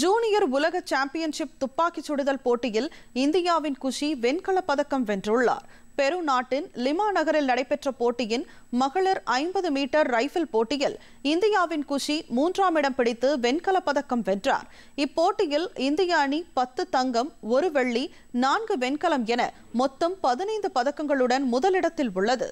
junior உலக championship துப்பாக்கி சுடுதல் போட்டியில் இந்தியாவின் குஷி வெண்கல பதக்கம் வென்றுள்ளார் பெரு நாட்டின் லிமா நகரில் நடைபெற்ற போட்டியின் மகளிர் ஐம்பது மீட்டர் ரைபிள் போட்டியில் இந்தியாவின் குஷி மூன்றாம் இடம் பிடித்து வெண்கல பதக்கம் வென்றார் இப்போட்டியில் இந்திய அணி பத்து தங்கம் ஒரு வெள்ளி நான்கு வெண்கலம் என மொத்தம் பதினைந்து பதக்கங்களுடன் முதலிடத்தில் உள்ளது